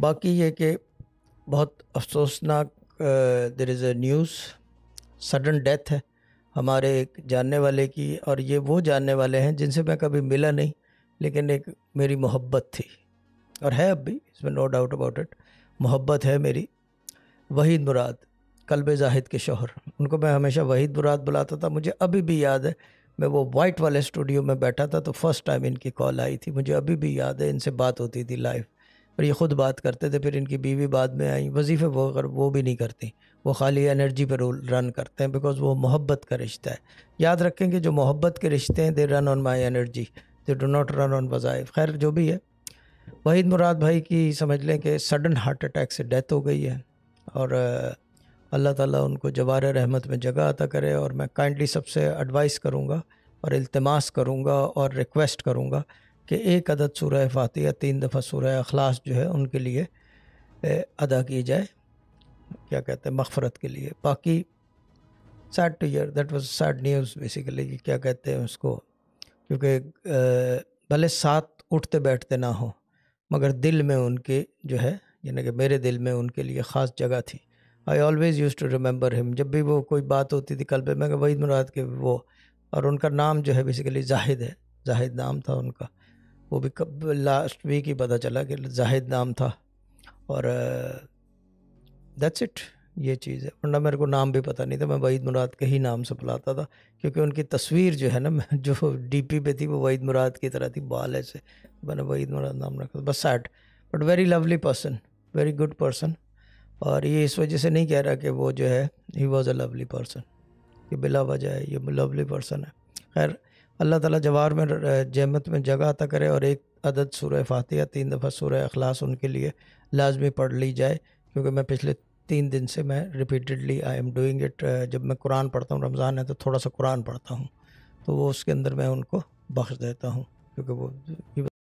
बाकी ये कि बहुत अफसोसनाक there is a news sudden death है हमारे एक जानने वाले की और ये वो जानने वाले हैं जिनसे मैं कभी मिला नहीं लेकिन एक मेरी मोहब्बत थी और है अब भी इसमें नो डाउट अबाउट इट मोहब्बत है मेरी वहीद मुराद कल्ब जाहिद के शोहर उनको मैं हमेशा वहीद मुराद बुलाता था मुझे अभी भी याद है मैं वो वाइट वाले स्टूडियो में बैठा था तो फर्स्ट टाइम इनकी कॉल आई थी मुझे अभी भी याद है इनसे बात होती थी लाइव और ये ख़ुद बात करते थे फिर इनकी बीवी बाद में आई वजीफ़े वो अगर वो भी नहीं करती वो खाली एनर्जी पर रन करते हैं बिकॉज वो मोहब्बत का रिश्ता है याद रखें कि जो मोहब्बत के रिश्ते हैं they run on my energy they do not run on वज़ाइफ खैर जो भी है वहीद मुराद भाई की समझ लें कि सडन हार्ट अटैक से डेथ हो गई है और अल्लाह ताला उनको जवार रहमत में जगह अता करे और मैं काइंडली सबसे एडवाइस करूँगा और इल्तमास करूँगा और रिक्वेस्ट करूँगा कि एक अदद सूर्य फातिहा तीन दफ़ा सूर्य अखलास जो है उनके लिए अदा की जाए क्या कहते हैं मफफ़रत के लिए बाकी sad to hear that was sad news basically कि क्या कहते हैं उसको क्योंकि भले साथ उठते बैठते ना हो मगर दिल में उनके जो है यानी कि मेरे दिल में उनके लिए ख़ास जगह थी I always use to remember him जब भी वो कोई बात होती थी कल पे मैं वहीद मुराद के वो और उनका नाम जो है बेसिकली जाहिद है जाहिद नाम था उनका वो भी कब लास्ट वीक ही पता चला कि जाहिद नाम था और दैट्स uh, इट ये चीज़ है वरना मेरे को नाम भी पता नहीं था मैं वहीद मुराद के ही नाम से बुलाता था क्योंकि उनकी तस्वीर जो है ना जो डीपी पे थी वो वहीद मुराद की तरह थी बाल ऐसे मैंने वहीद मुराद नाम रखा था बस sad but very lovely person very good person और ये इस वजह से नहीं कह रहा कि वो जो है he was a lovely person कि बिला वजह है ये लवली पर्सन है खैर अल्लाह ताला जवार में जहमत में जगह अता करे और एक अदद सूर फातिहा तीन दफ़ा सूर अखलास उनके लिए लाजमी पढ़ ली जाए क्योंकि मैं पिछले तीन दिन से मैं repeatedly I am doing it जब मैं कुरान पढ़ता हूँ रमज़ान है तो थोड़ा सा कुरान पढ़ता हूँ तो वो उसके अंदर मैं उनको बख्श देता हूँ क्योंकि वो